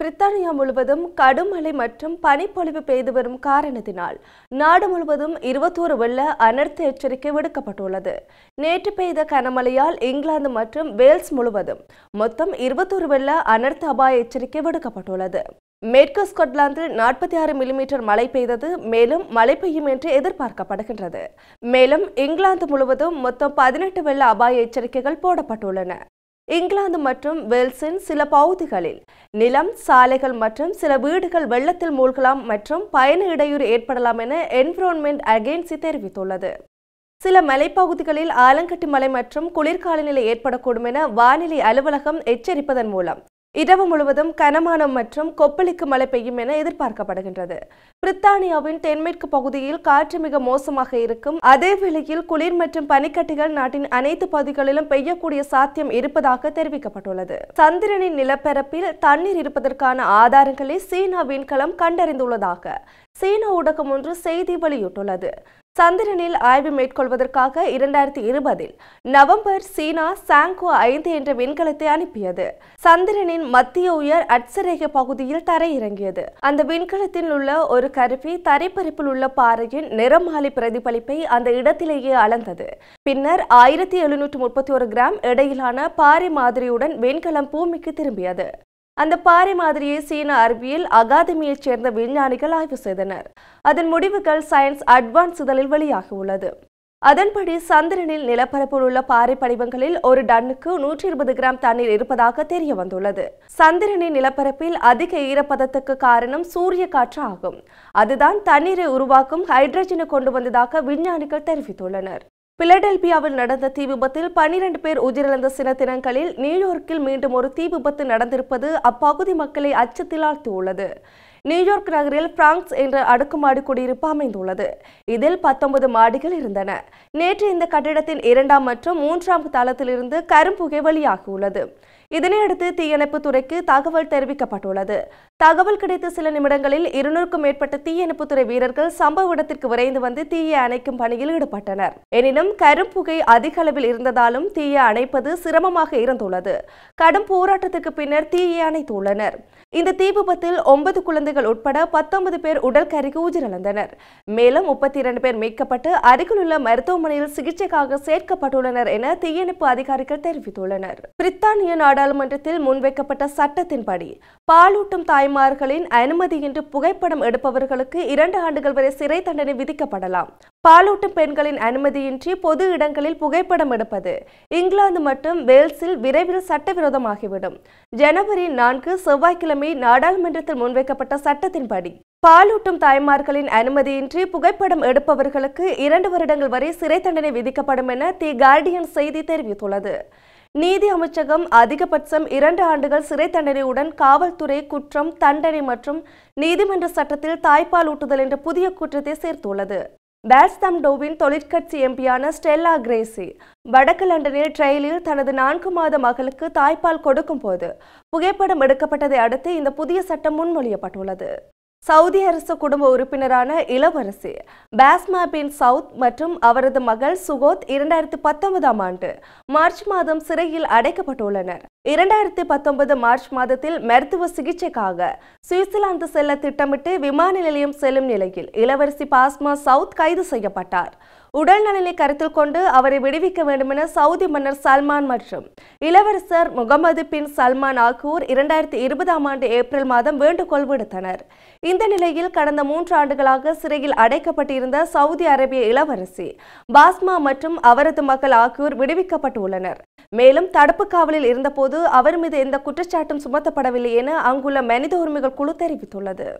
பிரித்தானியா முழுவதும் கடுமழை மற்றும் பனிப்பொழிவு பெய்து வரும் காரணத்தினால் நாடு முழுவதும் இருபத்தோரு வெள்ள அனர்த்த எச்சரிக்கை விடுக்கப்பட்டுள்ளது நேற்று பெய்த கனமழையால் இங்கிலாந்து மற்றும் வேல்ஸ் முழுவதும் மொத்தம் இருபத்தோரு வெள்ள அனர்த்த அபாய எச்சரிக்கை விடுக்கப்பட்டுள்ளது மேற்கு ஸ்கொட்லாந்தில் நாற்பத்தி ஆறு மில்லிமீட்டர் மழை பெய்தது மேலும் மழை பெய்யும் என்று எதிர்பார்க்கப்படுகின்றது மேலும் இங்கிலாந்து முழுவதும் மொத்தம் பதினெட்டு வெள்ள அபாய எச்சரிக்கைகள் போடப்பட்டுள்ளன இங்கிலாந்து மற்றும் வேல்ஸின் சில பகுதிகளில் நிலம் சாலைகள் மற்றும் சில வீடுகள் வெள்ளத்தில் மூழ்கலாம் மற்றும் பயண இடையூறு ஏற்படலாம் என என்விரான்மெண்ட் அகேன்சி தெரிவித்துள்ளது சில மலைப்பகுதிகளில் ஆலங்கட்டி மலை மற்றும் குளிர்காலநிலை ஏற்படக்கூடும் என வானிலை அலுவலகம் எச்சரிப்பதன் மூலம் இரவு முழுவதும் கனமான மற்றும் கொப்பளிக்கு மழை பெய்யும் என எதிர்பார்க்கப்படுகின்றது பிரித்தானியாவின் தென்மேற்கு பகுதியில் காற்று மிக மோசமாக இருக்கும் அதே வேளையில் குளிர் மற்றும் பனிக்கட்டிகள் நாட்டின் அனைத்து பகுதிகளிலும் பெய்யக்கூடிய சாத்தியம் இருப்பதாக தெரிவிக்கப்பட்டுள்ளது சந்திரனின் நிலப்பரப்பில் தண்ணீர் இருப்பதற்கான ஆதாரங்களை சீனா விண்கலம் கண்டறிந்துள்ளதாக சீன ஊடகம் ஒன்று செய்தி வெளியிட்டுள்ளது சந்திரனில் ஆய்வு மேற்கொள்வதற்காக இரண்டாயிரத்தி இருபதில் நவம்பர் சீனா சாங்கோ ஐந்து என்ற விண்கலத்தை அனுப்பியது சந்திரனின் மத்திய உயர் அட்சரேக பகுதியில் தரையிறங்கியது அந்த விண்கலத்தில் உள்ள ஒரு கருவி தரைப்பரப்பில் உள்ள பாறையின் நிறமாலை பிரதிபலிப்பை அந்த இடத்திலேயே அளந்தது பின்னர் ஆயிரத்தி எழுநூற்று முப்பத்தி ஒரு கிராம் இடையிலான பாறை மாதிரியுடன் விண்கலம் பூமிக்கு திரும்பியது அந்த பாறை மாதிரியை சீன அறிவியல் அகாதமியைச் சேர்ந்த விஞ்ஞானிகள் ஆய்வு செய்தனர் அதன் முடிவுகள் சயின்ஸ் அட்வான்ஸ் இதழில் வெளியாக உள்ளது அதன்படி சந்திரனில் நிலப்பரப்பில் உள்ள பாறை படிவங்களில் ஒரு டன்னுக்கு நூற்றி இருபது கிராம் தண்ணீர் இருப்பதாக தெரிய வந்துள்ளது சந்திரனின் நிலப்பரப்பில் அதிக ஈரப்பதத்துக்கு காரணம் சூரிய காற்று ஆகும் அதுதான் தண்ணீரை உருவாக்கும் ஹைட்ரஜனை கொண்டு வந்ததாக விஞ்ஞானிகள் தெரிவித்துள்ளனர் பிலடெல்பியாவில் நடந்த தீ விபத்தில் பனிரெண்டு பேர் உயிரிழந்த சில தினங்களில் நியூயார்க்கில் மீண்டும் ஒரு தீ விபத்து நடந்திருப்பது அப்பகுதி மக்களை அச்சத்தில் ஆழ்த்தியுள்ளது நியூயார்க் நகரில் பிரான்ஸ் என்ற அடுக்குமாடி குடியிருப்பு அமைந்துள்ளது இதில் பத்தொன்பது மாடிகள் இருந்தன நேற்று இந்த கட்டிடத்தின் இரண்டாம் மற்றும் மூன்றாம் தளத்திலிருந்து கரும்புகை வெளியாகியுள்ளது இதனையடுத்து தீயணைப்பு துறைக்கு தகவல் தெரிவிக்கப்பட்டுள்ளது தகவல் கிடைத்த சில நிமிடங்களில் இருநூறுக்கும் மேற்பட்ட தீயணைப்புத்துறை வீரர்கள் சம்பவ இடத்திற்கு விரைந்து வந்து தீயை அணைக்கும் பணியில் ஈடுபட்டனர் எனினும் கரும்புகை அதிக அளவில் இருந்ததாலும் தீயை அணைப்பது சிரமமாக இருந்துள்ளது கடும் போராட்டத்துக்கு பின்னர் தீயை அணைத்துள்ளனர் இந்த தீ விபத்தில் ஒன்பது குழந்தைகள் உட்பட பத்தொன்பது பேர் உடல் கருகி உயிரிழந்தனர் மேலும் முப்பத்தி இரண்டு பேர் மீட்கப்பட்டு அருகில் உள்ள மருத்துவமனையில் சிகிச்சைக்காக சேர்க்கப்பட்டுள்ளனர் என தீயணைப்பு அதிகாரிகள் தெரிவித்துள்ளனர் பிரித்தானிய நாடு நாடாளுமன்றத்தில் முன்வைக்கப்பட்ட சட்டத்தின்படி பாலூட்டும் தாய்மார்களின் அனுமதியின்றி புகைப்படம் எடுப்பவர்களுக்கு இரண்டு ஆண்டுகள் வரை சிறை தண்டனை விதிக்கப்படலாம் பாலூட்டும் பெண்களின் அனுமதியின்றி பொது இடங்களில் புகைப்படம் எடுப்பது இங்கிலாந்து மற்றும் வேல்ஸில் விரைவில் சட்டவிரோதமாகிவிடும் ஜனவரி நான்கு செவ்வாய்க்கிழமை நாடாளுமன்றத்தில் முன்வைக்கப்பட்ட சட்டத்தின்படி பாலூட்டும் தாய்மார்களின் அனுமதியின்றி புகைப்படம் எடுப்பவர்களுக்கு இரண்டு வருடங்கள் வரை சிறை தண்டனை விதிக்கப்படும் என தி கார்டியன் செய்தி தெரிவித்துள்ளது நீதி அமைச்சகம் அதிகபட்சம் இரண்டு ஆண்டுகள் சிறை தண்டனையுடன் காவல்துறை குற்றம் தண்டனை மற்றும் நீதிமன்ற சட்டத்தில் தாய்ப்பால் ஊட்டுதல் என்ற புதிய குற்றத்தை சேர்த்துள்ளது பேஸ்தம் டோவின் தொழிற்கட்சி எம்பியான ஸ்டெல்லா கிரேசி வடக்கு லண்டனில் ட்ரெயிலில் தனது நான்கு மாத மகளுக்கு தாய்ப்பால் கொடுக்கும் போது புகைப்படம் எடுக்கப்பட்டதை அடுத்து இந்த புதிய சட்டம் முன்மொழியப்பட்டுள்ளது சவுதி அரசு குடும்ப உறுப்பினரான இளவரசி பேஸ்மா பின் சவுத் மற்றும் அவரது மகள் சுகோத் இரண்டாயிரத்தி பத்தொன்பதாம் ஆண்டு மார்ச் மாதம் சிறையில் அடைக்கப்பட்டுள்ளனர் இரண்டாயிரத்தி பத்தொன்பது மார்ச் மாதத்தில் மருத்துவ சிகிச்சைக்காக சுவிட்சர்லாந்து செல்ல திட்டமிட்டு விமான நிலையம் செல்லும் நிலையில் இளவரசி பாஸ்மா சவுத் கைது செய்யப்பட்டார் உடல்நலனை கருத்தில் கொண்டு அவரை விடுவிக்க வேண்டுமென சவுதி மன்னர் சல்மான் மற்றும் இளவரசர் முகமது பின் சல்மான் ஆகியோர் இரண்டாயிரத்தி இருபதாம் ஆண்டு ஏப்ரல் மாதம் வேண்டுகோள் விடுத்தனர் இந்த நிலையில் கடந்த மூன்று ஆண்டுகளாக சிறையில் அடைக்கப்பட்டிருந்த சவுதி அரேபிய இளவரசி பாஸ்மா மற்றும் அவரது மக்கள் ஆகியோர் விடுவிக்கப்பட்டுள்ளனர் மேலும் தடுப்பு காவலில் இருந்தபோது அவர் மீது எந்த குற்றச்சாட்டும் சுமத்தப்படவில்லை என அங்குள்ள மனித உரிமைகள் குழு தெரிவித்துள்ளது